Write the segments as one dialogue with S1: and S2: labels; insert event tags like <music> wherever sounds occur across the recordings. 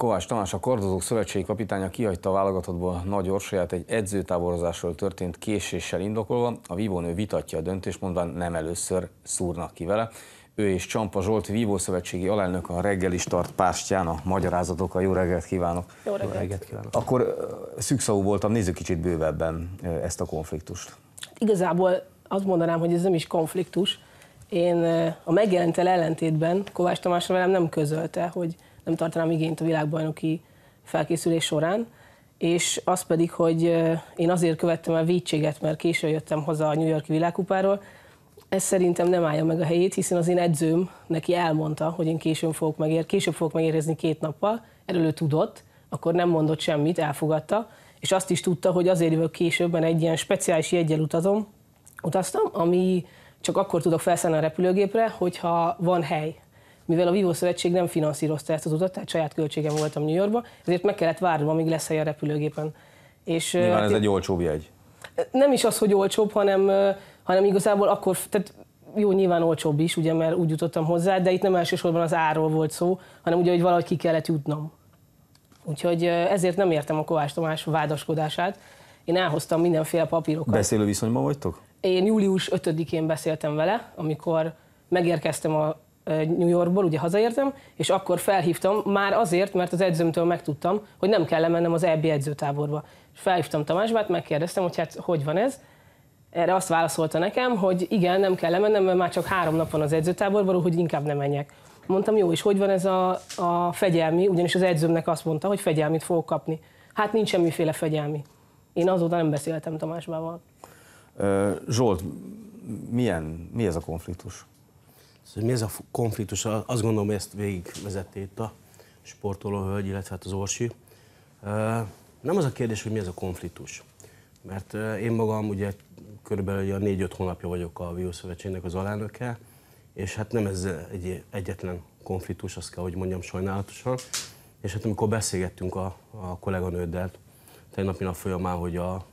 S1: Kovács Tamás, a Kordozók Szövetségi Kapitánya kihagyta a válogatottból Nagy Orsolyát egy edzőtáborozásról történt késéssel indokolva. A vívónő vitatja a döntést, mondván nem először szúrnak ki vele. Ő és Csampa Zsolt, vívószövetségi Szövetségi alelnök a reggel is tart pástján a magyarázatokkal. Jó reggelt kívánok! Jó reggelt, Jó reggelt kívánok! Akkor szükszavú voltam, nézzük kicsit bővebben ezt a konfliktust.
S2: Igazából azt mondanám, hogy ez nem is konfliktus. Én a megjelentel ellentétben Kovács Tamás velem nem közölte, hogy nem tartanám igényt a világbajnoki felkészülés során, és az pedig, hogy én azért követtem el védséget, mert későn jöttem haza a New Yorki világkupáról, ez szerintem nem állja meg a helyét, hiszen az én edzőm neki elmondta, hogy én későn fogok megér, később fogok megérkezni két nappal, erről ő tudott, akkor nem mondott semmit, elfogadta, és azt is tudta, hogy azért jövök később, mert egy ilyen speciális jegyel utazom, utaztam, ami csak akkor tudok felszállni a repülőgépre, hogyha van hely mivel a Vivo Szövetség nem finanszírozta ezt az utat, tehát saját költségem voltam New Yorkba, ezért meg kellett várnom, amíg lesz hely a repülőgépen. És, Nyilván hát ez egy
S1: olcsóbb jegy.
S2: Nem is az, hogy olcsóbb, hanem, hanem igazából akkor, tehát jó, nyilván olcsóbb is, ugye, mert úgy jutottam hozzá, de itt nem elsősorban az áról volt szó, hanem ugye, hogy valahogy ki kellett jutnom. Úgyhogy ezért nem értem a Kovács Tomás vádaskodását. Én elhoztam mindenféle papírokat.
S1: Beszélő viszonyban vagytok?
S2: Én július 5-én beszéltem vele, amikor megérkeztem a New Yorkból, ugye hazaértem, és akkor felhívtam, már azért, mert az edzőmtől megtudtam, hogy nem kell lemennem az EB edzőtáborba. És felhívtam Tamás Bát, megkérdeztem, hogy hát hogy van ez, erre azt válaszolta nekem, hogy igen, nem kell lemennem, mert már csak három nap van az edzőtáborban, hogy inkább nem menjek. Mondtam, jó, és hogy van ez a, a fegyelmi, ugyanis az edzőmnek azt mondta, hogy fegyelmit fogok kapni. Hát nincs semmiféle fegyelmi. Én azóta nem beszéltem Tamás Bával.
S3: Zsolt, milyen, mi ez a konfliktus? Szóval mi ez a konfliktus? Azt gondolom, hogy ezt végigvezette itt a hölgy, illetve hát az Orsi. Nem az a kérdés, hogy mi ez a konfliktus. Mert én magam ugye körülbelül a 4-5 hónapja vagyok a Vívó Szövetségnek az alelnöke, és hát nem ez egy egyetlen konfliktus, azt kell, hogy mondjam sajnálatosan. És hát amikor beszélgettünk a, a kolléganőddel tegnapi nap folyamán, hogy a,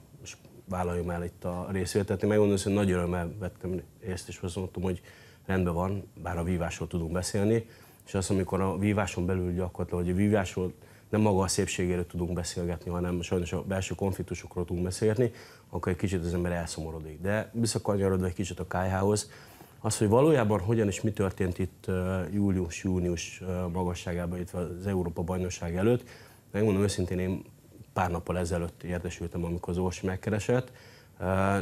S3: vállaljam el itt a részvételt, én megmondom, hogy nagy örömmel vettem részt, és azt mondtam, hogy rendben van, bár a vívásról tudunk beszélni, és az, amikor a víváson belül gyakorlatilag, hogy a vívásról nem maga a szépségéről tudunk beszélgetni, hanem sajnos a belső konfliktusokról tudunk beszélgetni, akkor egy kicsit az ember elszomorodik. De visszakanyarodva egy kicsit a KH-hoz, az, hogy valójában hogyan és mi történt itt július-június magasságában, itt az Európa bajnokság előtt, megmondom őszintén, én pár nappal ezelőtt értesültem, amikor az Orsi megkeresett,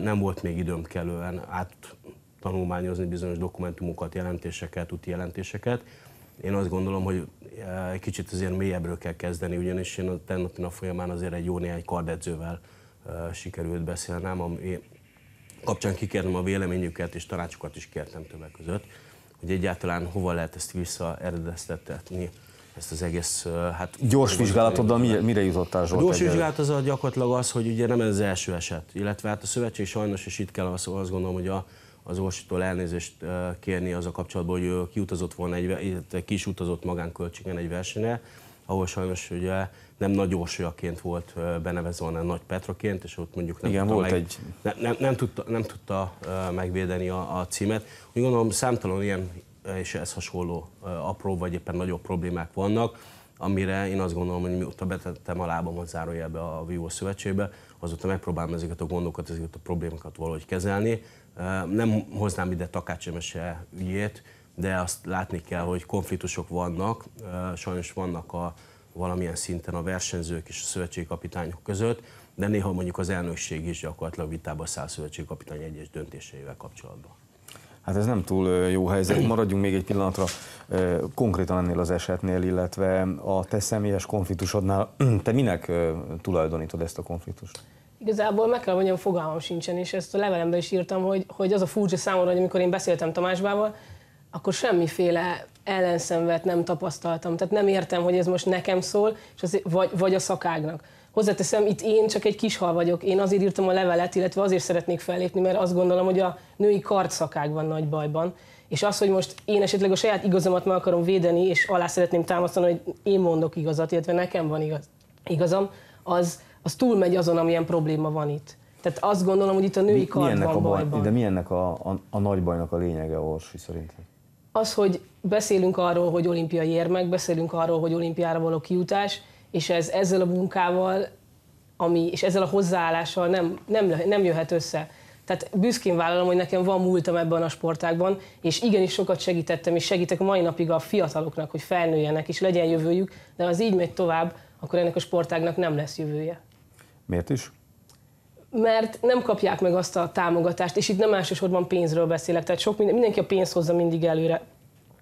S3: nem volt még időm kellően át tanulmányozni bizonyos dokumentumokat, jelentéseket, úti jelentéseket. Én azt gondolom, hogy eh, egy kicsit azért mélyebbről kell kezdeni, ugyanis én a tennapi nap folyamán azért egy jó néhány kardedzővel eh, sikerült beszélnem, ami kapcsán kikértem a véleményüket és tanácsokat is kértem többek között, hogy egyáltalán hova lehet ezt visszaeredeztetni, ezt az egész... Eh, hát, gyors vizsgálatoddal mire, mire jutottál Zsolt? A gyors vizsgálat az a gyakorlatilag az, hogy ugye nem ez az első eset, illetve hát a szövetség sajnos, és itt kell azt, azt gondolom, hogy a, az orvosítól elnézést kérni az a kapcsolatban, hogy ő kiutazott volna, egy, ki is utazott magánköltségen egy versenyre, ahol sajnos ugye nem nagy orsolyaként volt benevezve, hanem Nagy Petraként, és ott mondjuk nem, Igen, tudta, volt meg, egy... nem, nem, nem tudta, nem tudta megvédeni a, a címet. Úgy gondolom számtalan ilyen és ez hasonló apró vagy éppen nagyobb problémák vannak, amire én azt gondolom, hogy mióta betettem a lábam a zárójelbe a Vivo szövetségbe, azóta megpróbálom ezeket a gondokat, ezeket a problémákat valahogy kezelni, nem hoznám ide Takács Emese ügyét, de azt látni kell, hogy konfliktusok vannak, sajnos vannak a valamilyen szinten a versenyzők és a szövetségkapitányok között, de néha mondjuk az elnökség is gyakorlatilag vitába száll szövetségkapitány egyes döntéseivel kapcsolatban.
S1: Hát ez nem túl jó helyzet. Maradjunk még egy pillanatra konkrétan ennél az esetnél, illetve a te személyes konfliktusodnál. <clears throat> Te minek tulajdonítod ezt a konfliktust?
S2: Igazából meg kell mondjam, fogalmam sincsen, és ezt a levelemben is írtam, hogy, hogy az a furcsa számomra, hogy amikor én beszéltem Tamás bával, akkor semmiféle ellenszenvet nem tapasztaltam. Tehát nem értem, hogy ez most nekem szól, és az, vagy, vagy a szakágnak. Hozzáteszem, itt én csak egy kis hal vagyok. Én azért írtam a levelet, illetve azért szeretnék fellépni, mert azt gondolom, hogy a női van nagy bajban. És az, hogy most én esetleg a saját igazamat meg akarom védeni, és alá szeretném támasztani, hogy én mondok igazat, illetve nekem van igaz, igazam, az, az túlmegy azon, amilyen probléma van itt. Tehát azt gondolom, hogy itt a női kard van a baj, bajban. De mi
S1: ennek a, a, a nagy bajnak a lényege, Orsi, szerintem?
S2: Az, hogy beszélünk arról, hogy olimpiai érmek, beszélünk arról, hogy olimpiára való kiutás, és ez ezzel a munkával, ami, és ezzel a hozzáállással nem, nem, nem jöhet össze. Tehát büszkén vállalom, hogy nekem van múltam ebben a sportágban, és igenis sokat segítettem, és segítek mai napig a fiataloknak, hogy felnőjenek, és legyen jövőjük, de ha az így megy tovább, akkor ennek a sportágnak nem lesz jövője. Miért is? Mert nem kapják meg azt a támogatást, és itt nem elsősorban pénzről beszélek, tehát sok minden, mindenki a pénz hozza mindig előre.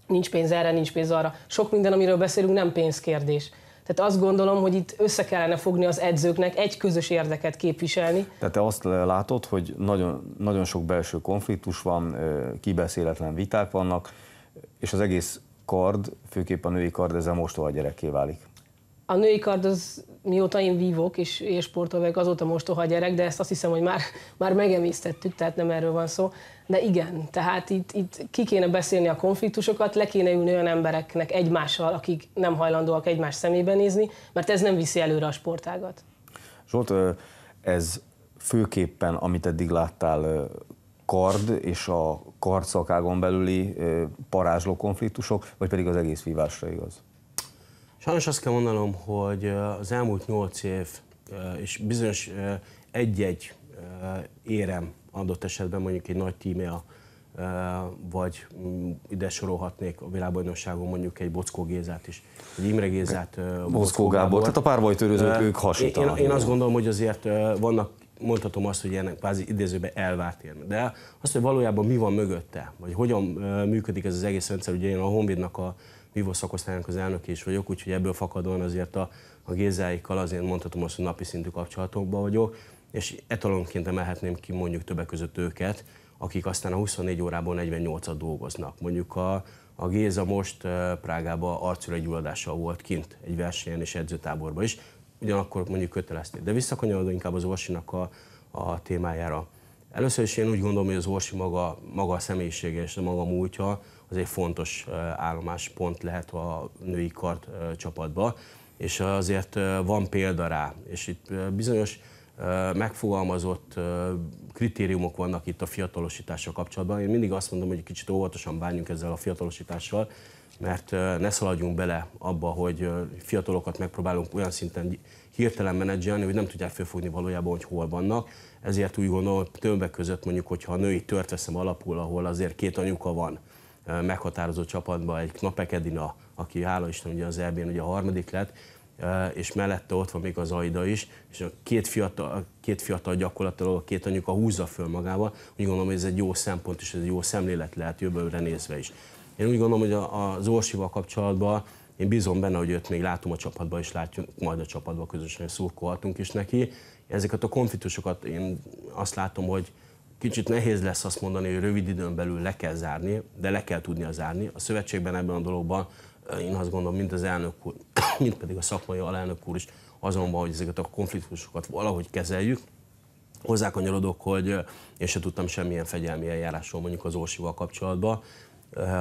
S2: Nincs pénz erre, nincs pénz arra. Sok minden, amiről beszélünk, nem pénzkérdés. Tehát azt gondolom, hogy itt össze kellene fogni az edzőknek, egy közös érdeket képviselni.
S1: Tehát te azt látod, hogy nagyon, nagyon sok belső konfliktus van, kibeszéletlen viták vannak, és az egész kard, főképp a női kard, ezzel most a gyerekké válik
S2: a női kard az mióta én vívok és, és sportol azóta mostoha gyerek, de ezt azt hiszem, hogy már, már megemésztettük, tehát nem erről van szó. De igen, tehát itt, itt ki kéne beszélni a konfliktusokat, le kéne ülni olyan embereknek egymással, akik nem hajlandóak egymás szemébe nézni, mert ez nem viszi előre a sportágat.
S1: Zsolt, ez főképpen, amit eddig láttál, kard és a kardszakágon belüli parázsló konfliktusok, vagy pedig az egész vívásra igaz?
S3: Sajnos azt kell mondanom, hogy az elmúlt nyolc év és bizonyos egy-egy érem adott esetben mondjuk egy nagy tímea, vagy mm, ide sorolhatnék a világbajnokságon mondjuk egy Bockó Gézát is, egy Imre Gézát. Bockó, Gábor, Gábor, tehát a párbajtörőzők ők hasonlítanak. Én, én azt gondolom, hogy azért vannak mondhatom azt, hogy ennek kvázi idézőben elvárt érme. De azt, hogy valójában mi van mögötte, vagy hogyan működik ez az egész rendszer, ugye én a Honvédnak a vívó szakosztályának az elnök is vagyok, úgyhogy ebből fakadóan azért a, a Gézáikkal azért mondhatom azt, hogy napi szintű kapcsolatokban vagyok, és etalonként emelhetném ki mondjuk többek között őket, akik aztán a 24 órából 48-at dolgoznak. Mondjuk a, a Géza most Prágában gyulladással volt kint egy versenyen és edzőtáborban is, ugyanakkor mondjuk kötelezték. De visszakanyarodva inkább az Orsinak a, a témájára. Először is én úgy gondolom, hogy az Orsi maga, maga a személyisége és a maga múltja az egy fontos állomáspont lehet a női kart csapatba, és azért van példa rá, és itt bizonyos megfogalmazott kritériumok vannak itt a fiatalosítással kapcsolatban. Én mindig azt mondom, hogy kicsit óvatosan bánjunk ezzel a fiatalosítással, mert ne szaladjunk bele abba, hogy fiatalokat megpróbálunk olyan szinten hirtelen menedzselni, hogy nem tudják fölfogni valójában, hogy hol vannak. Ezért úgy gondolom, hogy többek között mondjuk, hogyha a női tört veszem alapul, ahol azért két anyuka van, meghatározó csapatban egy Knapekedina, aki hála Isten ugye az eb ugye a harmadik lett, Eh, és mellette ott van még az Aida is, és a két fiatal, a két fiatal gyakorlatilag a két anyuka húzza föl magával, úgy gondolom, hogy ez egy jó szempont és ez egy jó szemlélet lehet jövőre nézve is. Én úgy gondolom, hogy az Orsival kapcsolatban én bízom benne, hogy őt még látom a csapatban, és látjuk majd a csapatban közösen szurkolhatunk is neki. Ezeket a konfliktusokat én azt látom, hogy kicsit nehéz lesz azt mondani, hogy rövid időn belül le kell zárni, de le kell tudnia zárni. A szövetségben ebben a dologban eh, én azt gondolom, mint az elnök úr, mint pedig a szakmai alelnök úr is azonban, hogy ezeket a konfliktusokat valahogy kezeljük. Hozzákanyarodok, hogy én se tudtam semmilyen fegyelmi eljárásról mondjuk az Orsival kapcsolatban,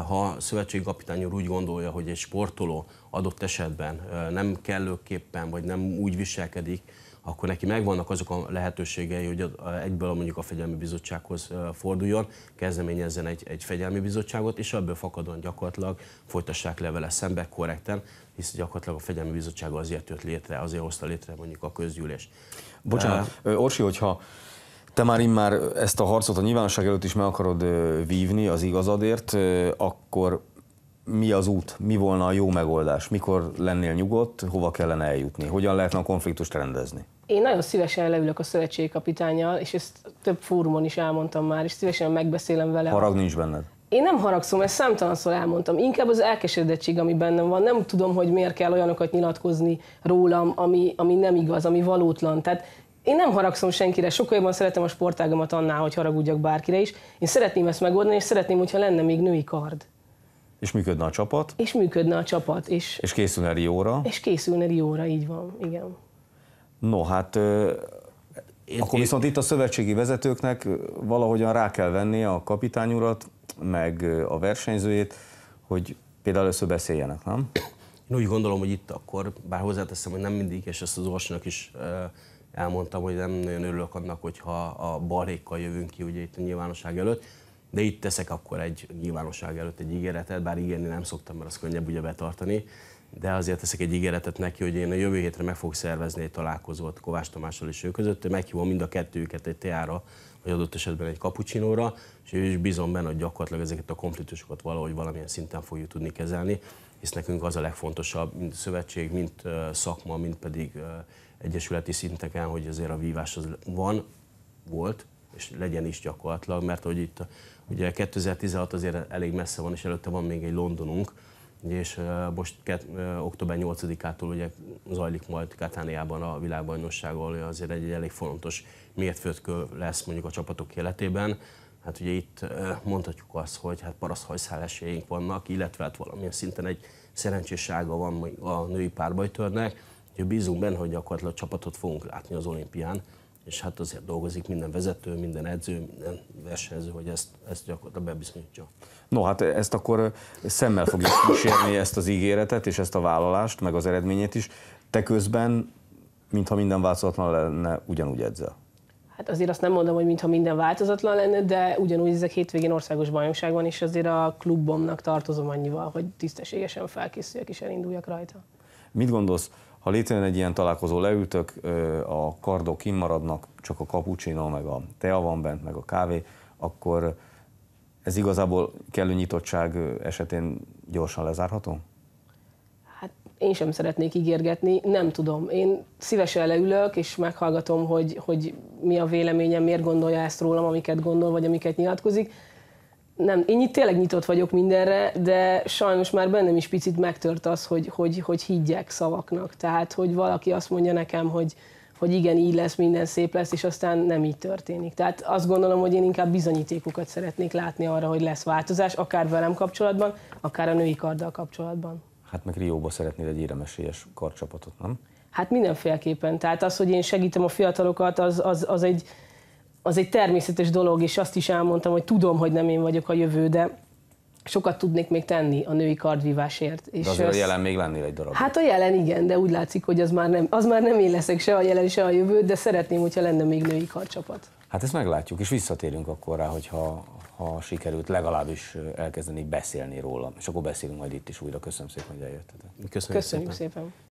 S3: ha a szövetségi kapitány úr úgy gondolja, hogy egy sportoló adott esetben nem kellőképpen, vagy nem úgy viselkedik, akkor neki megvannak azok a lehetőségei, hogy egyből mondjuk a fegyelmi bizottsághoz forduljon, kezdeményezzen egy, egy fegyelmi bizottságot, és ebből fakadóan gyakorlatilag folytassák le vele szembe korrekten, hisz gyakorlatilag a fegyelmi bizottság azért jött létre, azért hozta létre mondjuk a közgyűlés. Bocsánat, De... Orsi, hogyha te
S1: már immár ezt a harcot a nyilvánosság előtt is meg akarod vívni az igazadért, akkor mi az út, mi volna a jó megoldás, mikor lennél nyugodt, hova kellene eljutni, hogyan lehetne a konfliktust rendezni?
S2: Én nagyon szívesen leülök a szövetségi kapitányjal, és ezt több fórumon is elmondtam már, és szívesen megbeszélem vele. Harag nincs benned? Én nem haragszom, ezt számtalanszor elmondtam. Inkább az elkeseredettség, ami bennem van. Nem tudom, hogy miért kell olyanokat nyilatkozni rólam, ami, ami nem igaz, ami valótlan. Tehát én nem haragszom senkire, sokkal jobban szeretem a sportágomat annál, hogy haragudjak bárkire is. Én szeretném ezt megoldani, és szeretném, hogyha lenne még női kard.
S1: És működne a csapat.
S2: És működne a csapat. És,
S1: és készülne Rióra.
S2: És készülne Rióra, így van, igen.
S1: No, hát én, akkor viszont itt a szövetségi vezetőknek valahogyan rá kell vennie a kapitányurat, meg a versenyzőjét, hogy például először beszéljenek, nem?
S3: Én úgy gondolom, hogy itt akkor, bár hozzáteszem, hogy nem mindig, és ezt az Orsinak is elmondtam, hogy nem nagyon örülök annak, hogyha a barékkal jövünk ki ugye itt a nyilvánosság előtt, de itt teszek akkor egy nyilvánosság előtt egy ígéretet, bár ígérni nem szoktam, mert az könnyebb ugye betartani, de azért teszek egy ígéretet neki, hogy én a jövő hétre meg fogok szervezni egy találkozót Kovács Tamással és ő között, meghívom mind a kettőjüket egy teára, vagy adott esetben egy kapucsinóra, és ő is bízom benne, hogy gyakorlatilag ezeket a konfliktusokat valahogy valamilyen szinten fogjuk tudni kezelni, hisz nekünk az a legfontosabb, mint szövetség, mint szakma, mint pedig egyesületi szinteken, hogy azért a vívás az van, volt, és legyen is gyakorlatilag, mert hogy itt Ugye 2016 azért elég messze van, és előtte van még egy Londonunk, és most két, október 8-ától ugye zajlik majd Katániában a világbajnokság, ahol azért egy, egy elég fontos mértföldkő lesz mondjuk a csapatok életében. Hát ugye itt mondhatjuk azt, hogy hát paraszthajszál esélyeink vannak, illetve hát valamilyen szinten egy szerencsésága van a női párbajtörnek, bízunk benne, hogy gyakorlatilag csapatot fogunk látni az olimpián és hát azért dolgozik minden vezető, minden edző, minden versenyző, hogy ezt, ezt gyakorlatilag bebizonyítja.
S1: No, hát ezt akkor szemmel fogjuk kísérni ezt az ígéretet, és ezt a vállalást, meg az eredményét is. Te közben, mintha minden változatlan lenne, ugyanúgy edzel.
S2: Hát azért azt nem mondom, hogy mintha minden változatlan lenne, de ugyanúgy ezek hétvégén országos bajnokság van, és azért a klubomnak tartozom annyival, hogy tisztességesen felkészüljek és elinduljak rajta.
S1: Mit gondolsz, ha létrejön egy ilyen találkozó, leültök, a kardok kimaradnak, csak a cappuccino, meg a tea van bent, meg a kávé, akkor ez igazából kellő nyitottság esetén gyorsan lezárható?
S2: Hát én sem szeretnék ígérgetni, nem tudom. Én szívesen leülök, és meghallgatom, hogy, hogy mi a véleményem, miért gondolja ezt rólam, amiket gondol, vagy amiket nyilatkozik nem, én itt tényleg nyitott vagyok mindenre, de sajnos már bennem is picit megtört az, hogy, hogy, hogy higgyek szavaknak. Tehát, hogy valaki azt mondja nekem, hogy, hogy igen, így lesz, minden szép lesz, és aztán nem így történik. Tehát azt gondolom, hogy én inkább bizonyítékokat szeretnék látni arra, hogy lesz változás, akár velem kapcsolatban, akár a női karddal kapcsolatban.
S1: Hát meg Rióba szeretnéd egy éremesélyes karcsapatot, nem?
S2: Hát mindenféleképpen. Tehát az, hogy én segítem a fiatalokat, az, az, az egy az egy természetes dolog, és azt is elmondtam, hogy tudom, hogy nem én vagyok a jövő, de sokat tudnék még tenni a női kardvívásért. És de azért ez, a jelen még
S1: lennél egy darab. Hát
S2: a jelen igen, de úgy látszik, hogy az már, nem, az már nem én leszek se a jelen, se a jövő, de szeretném, hogyha lenne még női kardcsapat.
S1: Hát ezt meglátjuk, és visszatérünk akkor rá, hogyha ha sikerült legalábbis elkezdeni beszélni róla. És akkor beszélünk majd itt is újra. Köszönöm szépen, hogy eljöttetek. Köszönjük, Köszönjük
S2: szépen. szépen.